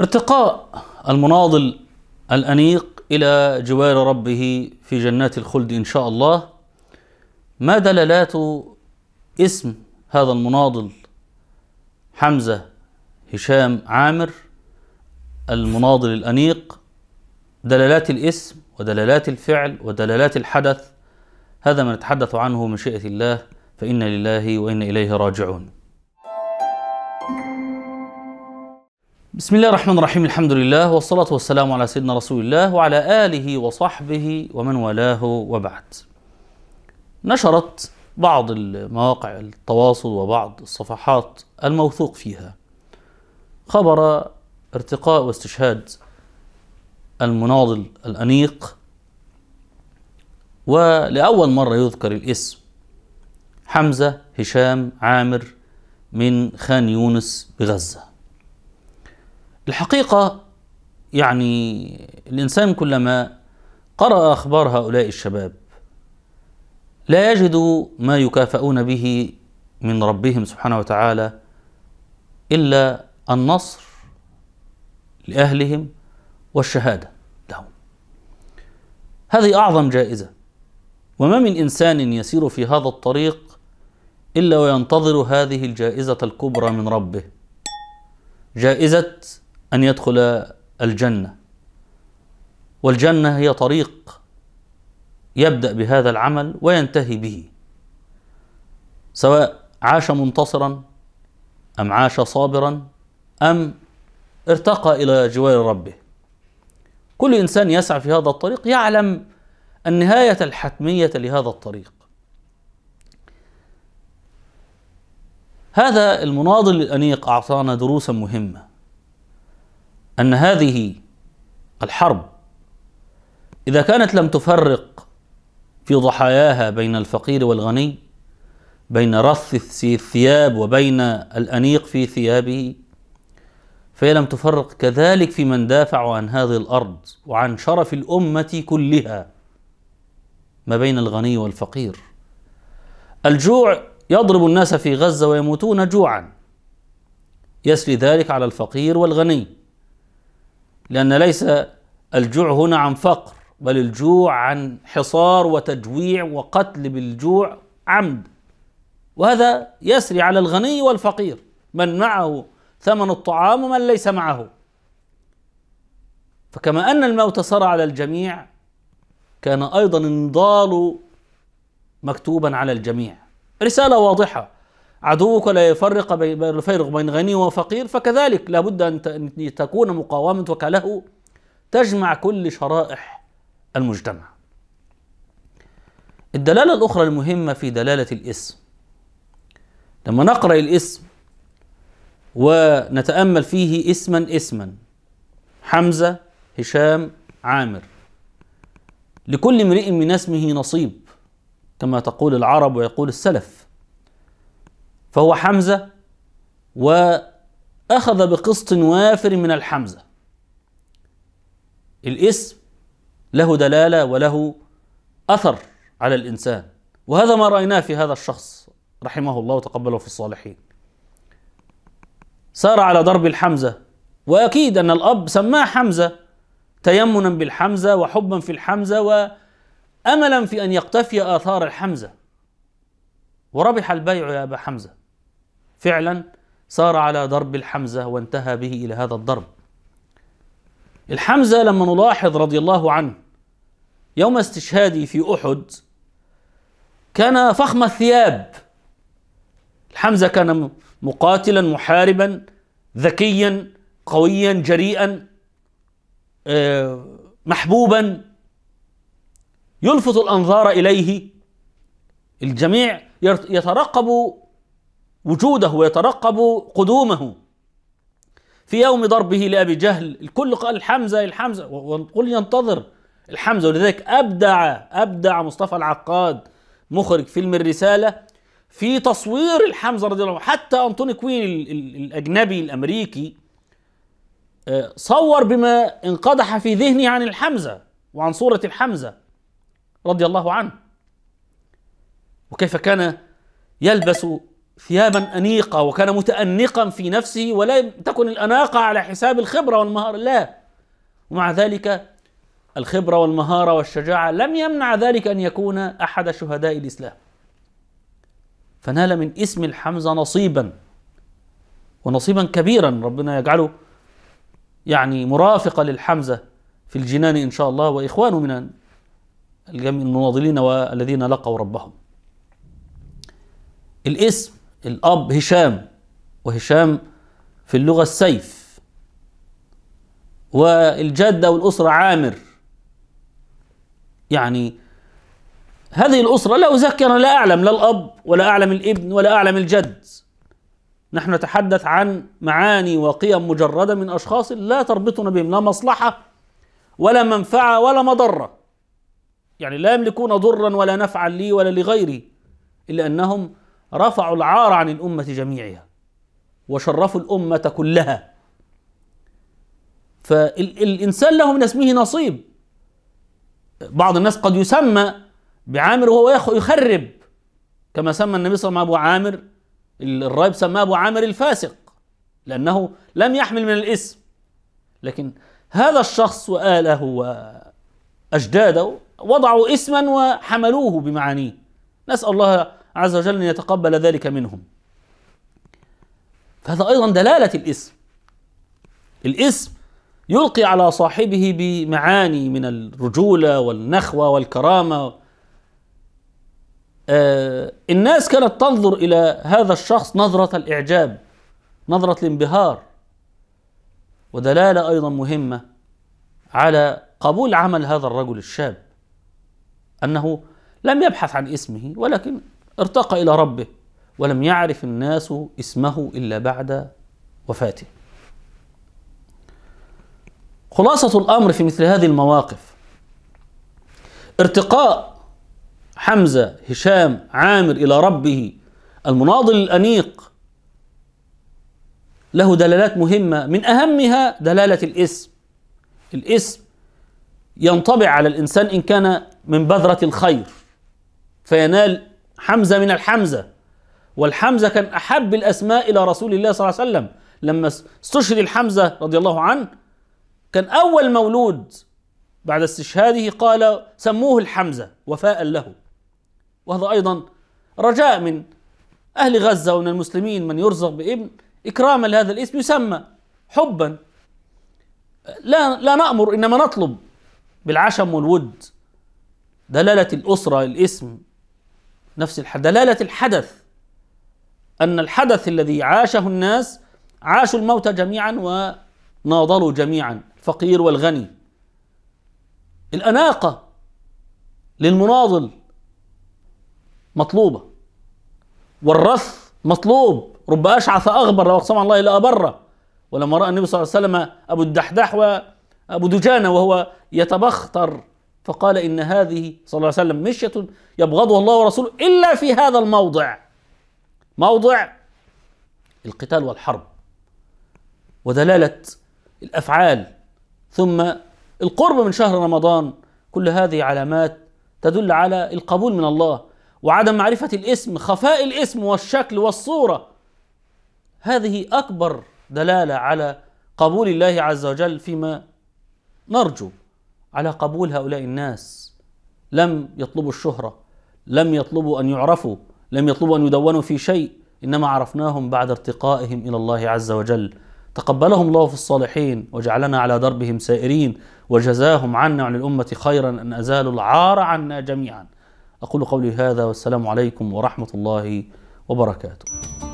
ارتقاء المناضل الأنيق إلى جوار ربه في جنات الخلد إن شاء الله ما دلالات اسم هذا المناضل حمزة هشام عامر المناضل الأنيق دلالات الاسم ودلالات الفعل ودلالات الحدث هذا ما نتحدث عنه من الله فإن لله وإن إليه راجعون بسم الله الرحمن الرحيم الحمد لله والصلاة والسلام على سيدنا رسول الله وعلى آله وصحبه ومن والاه وبعد نشرت بعض المواقع التواصل وبعض الصفحات الموثوق فيها خبر ارتقاء واستشهاد المناضل الأنيق ولأول مرة يذكر الاسم حمزة هشام عامر من خان يونس بغزة الحقيقة يعني الإنسان كلما قرأ أخبار هؤلاء الشباب لا يجد ما يكافئون به من ربهم سبحانه وتعالى إلا النصر لأهلهم والشهادة لهم هذه أعظم جائزة وما من إنسان يسير في هذا الطريق إلا وينتظر هذه الجائزة الكبرى من ربه جائزة أن يدخل الجنة والجنة هي طريق يبدأ بهذا العمل وينتهي به سواء عاش منتصرا أم عاش صابرا أم ارتقى إلى جوار ربه كل إنسان يسعى في هذا الطريق يعلم النهاية الحتمية لهذا الطريق هذا المناضل الأنيق أعطانا دروسا مهمة أن هذه الحرب إذا كانت لم تفرق في ضحاياها بين الفقير والغني بين رث الثياب وبين الأنيق في ثيابه فهي لم تفرق كذلك في من دافع عن هذه الأرض وعن شرف الأمة كلها ما بين الغني والفقير الجوع يضرب الناس في غزة ويموتون جوعا يسري ذلك على الفقير والغني لأن ليس الجوع هنا عن فقر بل الجوع عن حصار وتجويع وقتل بالجوع عمد وهذا يسري على الغني والفقير من معه ثمن الطعام ومن ليس معه فكما أن الموت سرى على الجميع كان أيضا النضال مكتوبا على الجميع رسالة واضحة عدوك لا يفرق يفرق بين غني وفقير فكذلك لابد ان تكون مقاومتك له تجمع كل شرائح المجتمع. الدلاله الاخرى المهمه في دلاله الاسم. لما نقرا الاسم ونتامل فيه اسما اسما حمزه هشام عامر لكل امرئ من اسمه نصيب كما تقول العرب ويقول السلف فهو حمزة وأخذ بقسط وافر من الحمزة الاسم له دلالة وله أثر على الإنسان وهذا ما رأيناه في هذا الشخص رحمه الله وتقبله في الصالحين سار على ضرب الحمزة وأكيد أن الأب سماه حمزة تيمنا بالحمزة وحبا في الحمزة وأملا في أن يقتفي آثار الحمزة وربح البيع يا أبا حمزة فعلا صار على ضرب الحمزة وانتهى به إلى هذا الضرب الحمزة لما نلاحظ رضي الله عنه يوم استشهاده في أحد كان فخم الثياب الحمزة كان مقاتلا محاربا ذكيا قويا جريئا آه، محبوبا يلفت الأنظار إليه الجميع يترقب وجوده ويترقب قدومه في يوم ضربه لأبي جهل الكل قال الحمزة الحمزة والكل ينتظر الحمزة ولذلك أبدع أبدع مصطفى العقاد مخرج فيلم الرسالة في تصوير الحمزة رضي الله عنه حتى أنطوني كوين الأجنبي الأمريكي آه، صور بما انقدح في ذهني عن الحمزة وعن صورة الحمزة رضي الله عنه وكيف كان يلبس ثيابا أنيقة وكان متأنقا في نفسه ولم تكن الأناقة على حساب الخبرة والمهارة لا ومع ذلك الخبرة والمهارة والشجاعة لم يمنع ذلك أن يكون أحد شهداء الإسلام فنال من اسم الحمزة نصيبا ونصيبا كبيرا ربنا يجعله يعني مرافقة للحمزة في الجنان إن شاء الله وإخوانه من المناضلين والذين لقوا ربهم الاسم الأب هشام وهشام في اللغة السيف والجدة والأسرة عامر يعني هذه الأسرة لا أذكر لا أعلم لا الأب ولا أعلم الابن ولا أعلم الجد نحن نتحدث عن معاني وقيم مجردة من أشخاص لا تربطنا بهم لا مصلحة ولا منفعة ولا مضرة يعني لا يملكون ضرا ولا نفعا لي ولا لغيري إلا أنهم رفعوا العار عن الامه جميعها وشرفوا الامه كلها فالانسان له من اسمه نصيب بعض الناس قد يسمى بعامر وهو يخرب كما سمى النبي صلى الله عليه وسلم ابو عامر الرايب سماه ابو عامر الفاسق لانه لم يحمل من الاسم لكن هذا الشخص واله واجداده وضعوا اسما وحملوه بمعانيه نسال الله عز وجل أن يتقبل ذلك منهم فهذا أيضا دلالة الاسم الاسم يلقي على صاحبه بمعاني من الرجولة والنخوة والكرامة آه الناس كانت تنظر إلى هذا الشخص نظرة الإعجاب نظرة الانبهار ودلالة أيضا مهمة على قبول عمل هذا الرجل الشاب أنه لم يبحث عن اسمه ولكن ارتقى إلى ربه ولم يعرف الناس اسمه إلا بعد وفاته خلاصة الأمر في مثل هذه المواقف ارتقاء حمزة هشام عامر إلى ربه المناضل الأنيق له دلالات مهمة من أهمها دلالة الاسم الاسم ينطبع على الإنسان إن كان من بذرة الخير فينال حمزة من الحمزة والحمزة كان أحب الأسماء إلى رسول الله صلى الله عليه وسلم لما استشهد الحمزة رضي الله عنه كان أول مولود بعد استشهاده قال سموه الحمزة وفاء له وهذا أيضا رجاء من أهل غزة ومن المسلمين من يرزق بابن إكراما لهذا الاسم يسمى حبا لا لا نأمر إنما نطلب بالعشم والود دلالة الأسرة الاسم نفس الحدث دلالة الحدث أن الحدث الذي عاشه الناس عاشوا الموت جميعا وناضلوا جميعا الفقير والغني الأناقة للمناضل مطلوبة والرث مطلوب رب أشعث أغبر لو أقسم على الله أبره ولما رأى النبي صلى الله عليه وسلم أبو الدحداح وأبو دجانة وهو يتبختر فقال إن هذه صلى الله عليه وسلم مشية يبغضها الله ورسوله إلا في هذا الموضع موضع القتال والحرب ودلالة الأفعال ثم القرب من شهر رمضان كل هذه علامات تدل على القبول من الله وعدم معرفة الاسم خفاء الاسم والشكل والصورة هذه أكبر دلالة على قبول الله عز وجل فيما نرجو على قبول هؤلاء الناس لم يطلبوا الشهرة لم يطلبوا أن يعرفوا لم يطلبوا أن يدونوا في شيء إنما عرفناهم بعد ارتقائهم إلى الله عز وجل تقبلهم الله في الصالحين وجعلنا على دربهم سائرين وجزاهم عنا وعن الأمة خيرا أن أزالوا العار عنا جميعا أقول قولي هذا والسلام عليكم ورحمة الله وبركاته